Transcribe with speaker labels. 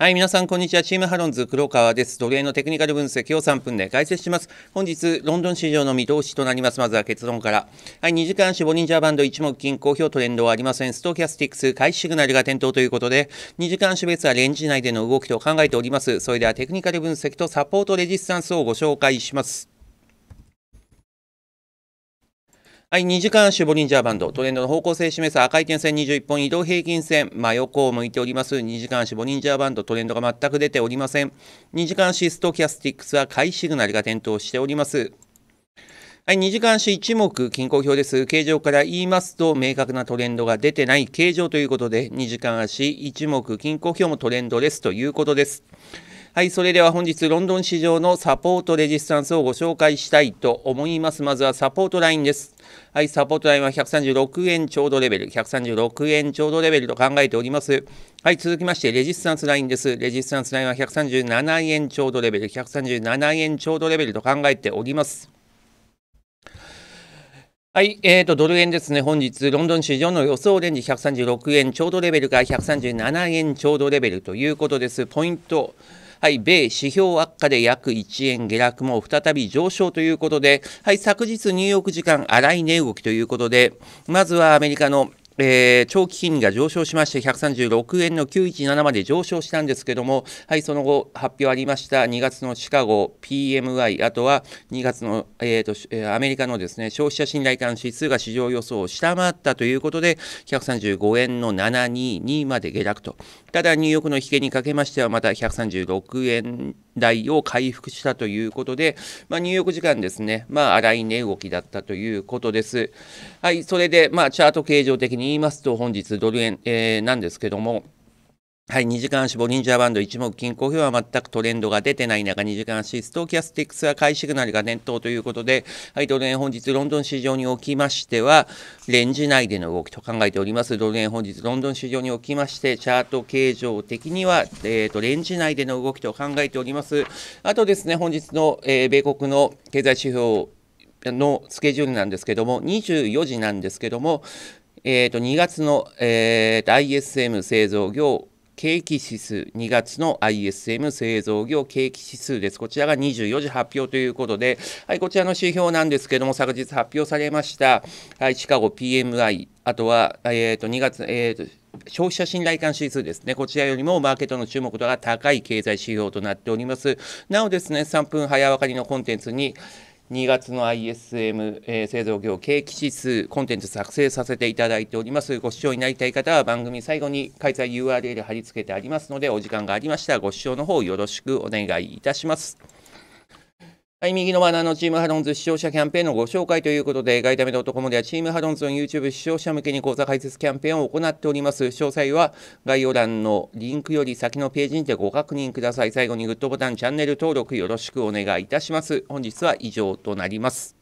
Speaker 1: はい、皆さん、こんにちは。チームハロンズ、黒川です。奴隷のテクニカル分析を3分で解説します。本日、ロンドン市場の見通しとなります。まずは結論から。はい、2時間足、ボリンジャーバンド、一目金、好評トレンドはありません。ストキャスティックス、買いシグナルが点灯ということで、2時間足別はレンジ内での動きと考えております。それでは、テクニカル分析とサポートレジスタンスをご紹介します。はい、2時間シュボリンジャーバンド、トレンドの方向性示す赤い点線21本移動平均線、真横を向いております。2時間シュボリンジャーバンド、トレンドが全く出ておりません。2時間シストキャスティックスは買いシグナルが点灯しております。はい、2時間足1目均衡表です。形状から言いますと、明確なトレンドが出てない形状ということで、2時間足1目均衡表もトレンドですということです。はい、それでは本日ロンドン市場のサポートレジスタンスをご紹介したいと思います。まずはサポートラインです。はい、サポートラインは136円ちょうどレベル、136円ちょうどレベルと考えております。はい、続きまして、レジスタンスラインです。レジスタンスラインは137円ちょうどレベル、137円ちょうどレベルと考えております。はい、えーと、ドル円ですね、本日、ロンドン市場の予想レンジ136円ちょうどレベルから137円ちょうどレベルということです。ポイントはい、米指標悪化で約1円下落も再び上昇ということで、はい、昨日ニューヨーク時間荒い値動きということで、まずはアメリカのえー、長期金利が上昇しまして136円の917まで上昇したんですけども、はい、その後発表ありました2月のシカゴ PMI あとは2月の、えーと、とアメリカのですね消費者信頼感指数が市場予想を下回ったということで135円の722まで下落とただニューヨークの引けにかけましてはまた136円台を回復したということで、まあ、ニューヨーク時間ですね、まあ、荒い値動きだったということです。はい、それで、まあ、チャート形状的に言いますと、本日ドル円、えー、なんですけども、はい、2時間足ボリンジャーバンド一目均衡表は全くトレンドが出てない中、2時間足ストーキャスティックスは買いシグナルが念頭ということで、はい、ドル円本日ロンドン市場におきましては、レンジ内での動きと考えております。ドル円本日ロンドン市場におきまして、チャート形状的には、えーと、レンジ内での動きと考えております。あとですね、本日の、えー、米国の経済指標のスケジュールなんですけども、24時なんですけども、えーと、2月の、えーと、ISM 製造業景気指数、2月の ISM 製造業景気指数です。こちらが24時発表ということで、はい、こちらの指標なんですけども、昨日発表されました、はい、シカゴ PMI、あとは、えー、と2月、えーと、消費者信頼感指数ですね、こちらよりもマーケットの注目度が高い経済指標となっております。なおですね、3分早分かりのコンテンツに、2月の ISM、えー、製造業景気指数コンテンツ作成させていただいておりますご視聴になりたい方は番組最後に開催 URL 貼り付けてありますのでお時間がありましたらご視聴の方よろしくお願いいたします。はい、右のマナーのチームハロンズ視聴者キャンペーンのご紹介ということで、外為ドットコムではチームハロンズの YouTube 視聴者向けに講座解説キャンペーンを行っております。詳細は概要欄のリンクより先のページにてご確認ください。最後にグッドボタン、チャンネル登録よろしくお願いいたします。本日は以上となります。